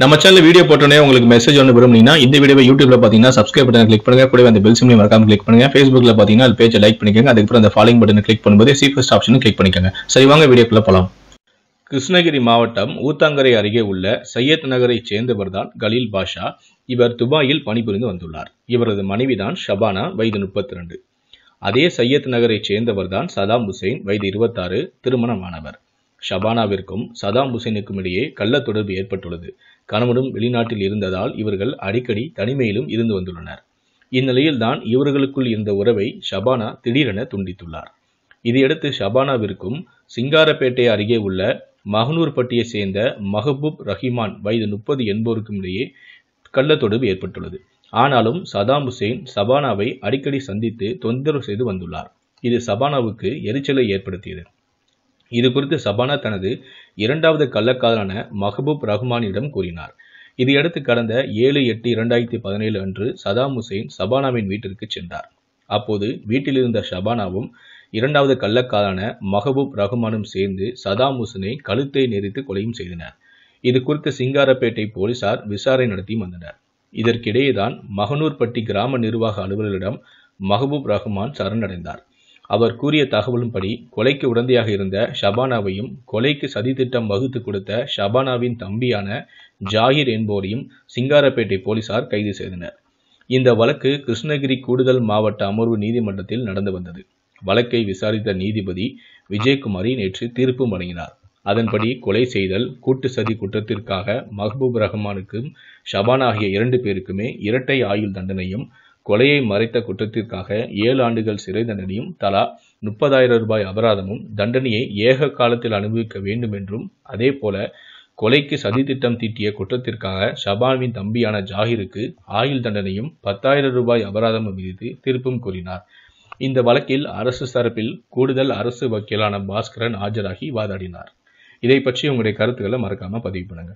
நம்ம channel video போட்டோன்னே உங்களுக்கு மெசேஜ் ஒன்று விரும்புனீங்கன்னா இந்த வீடியோ யூடியூப்ல பார்த்தீங்கன்னா சப்ஸ்கிரைப் பண்ணி கிளிக் பண்ணுங்க கூட அந்த பெல் சிம்லையும் மறக்காம கிளிக் பண்ணுங்க ஃபேஸ்புக்ல பார்த்தீங்கன்னா அது பேஜை லைக் பண்ணிக்கோங்க அதுக்கப்புறம் அந்த ஃபாலோயிங் பட்டன் கிளிக் பண்ணும்போது சீஃபஸ்ட் ஆப்ஷனும் கிளிக் பண்ணிக்கோங்க சரி வாங்க வீடியோக்குள்ள போகலாம் கிருஷ்ணகிரி மாவட்டம் ஊத்தாங்கரை அருகே உள்ள சையத் நகரை சேர்ந்தவர் தான் கலீல் பாஷா இவர் துபாயில் பணிபுரிந்து வந்துள்ளார் இவரது மனைவிதான் ஷபானா வயது முப்பத்தி ரெண்டு அதே சையத் நகரைச் தான் சதாம் ஹுசைன் வயது இருபத்தாறு திருமணமானவர் ஷபானாவிற்கும் சதாம் ஹுசைனுக்கும் இடையே கள்ள தொடர்பு ஏற்பட்டுள்ளது கணவனும் வெளிநாட்டில் இருந்ததால் இவர்கள் அடிக்கடி தனிமையிலும் இருந்து வந்துள்ளனர் இந்நிலையில்தான் இவர்களுக்குள் இருந்த உறவை ஷபானா திடீரென துண்டித்துள்ளார் இதையடுத்து ஷபானாவிற்கும் சிங்காரப்பேட்டை அருகே உள்ள மகனூர்பட்டியை சேர்ந்த மஹபூப் ரஹிமான் வயது முப்பது என்போருக்கும் இடையே கள்ள தொடர்பு ஏற்பட்டுள்ளது ஆனாலும் சதாம் ஹுசேன் சபானாவை அடிக்கடி சந்தித்து தொந்தரவு செய்து வந்துள்ளார் இது சபானாவுக்கு எரிச்சலை ஏற்படுத்தியது இது குறித்து சபானா தனது இரண்டாவது கள்ளக்காதலான மஹபூப் ரஹ்மானிடம் கூறினார் இதையடுத்து கடந்த ஏழு எட்டு இரண்டாயிரத்தி பதினேழு அன்று சதாம் ஹுசைன் சபானாவின் வீட்டிற்கு சென்றார் அப்போது வீட்டில் இருந்த ஷபானாவும் இரண்டாவது கள்ளக்காரன மஹபூப் ரஹ்மானும் சேர்ந்து சதாம் ஹுசனை கழுத்தை நெறித்து கொலையும் செய்தனர் இது குறித்து சிங்காரப்பேட்டை போலீசார் விசாரணை நடத்தி வந்தனர் இதற்கிடையேதான் மகனூர்பட்டி கிராம நிர்வாக அலுவலரிடம் மஹபூப் ரஹ்மான் சரணடைந்தார் அவர் கூறிய தகவலின்படி கொலைக்கு உடந்தையாக இருந்த ஷபானாவையும் கொலைக்கு சதித்திட்டம் வகுத்து கொடுத்த ஷபானாவின் தம்பியான ஜாகிர் என்போரையும் சிங்காரப்பேட்டை போலீசார் கைது செய்தனர் இந்த வழக்கு கிருஷ்ணகிரி கூடுதல் மாவட்ட அமர்வு நீதிமன்றத்தில் நடந்து வந்தது வழக்கை விசாரித்த நீதிபதி விஜயகுமாரி நேற்று தீர்ப்பு வழங்கினார் அதன்படி கொலை செய்தல் கூட்டு சதி குற்றத்திற்காக மஹ்பூப் ரஹ்மானுக்கும் ஷபான் ஆகிய இரண்டு பேருக்குமே இரட்டை ஆயுள் தண்டனையும் கொலையை மறைத்த குற்றத்திற்காக ஏழு ஆண்டுகள் சிறை தண்டனையும் தலா முப்பதாயிரம் ரூபாய் அபராதமும் தண்டனையை ஏக காலத்தில் அனுபவிக்க வேண்டும் என்றும் அதே போல கொலைக்கு திட்டம் தீட்டிய குற்றத்திற்காக ஷபானின் தம்பியான ஜாகிருக்கு ஆயுள் தண்டனையும் பத்தாயிரம் ரூபாய் அபராதமும் விதித்து தீர்ப்பும் கூறினார் இந்த வழக்கில் அரசு தரப்பில் கூடுதல் அரசு வக்கீலான பாஸ்கரன் ஆஜராகி வாதாடினார் இதை பற்றி உங்களுடைய கருத்துக்களை மறக்காம பதிவு பண்ணுங்க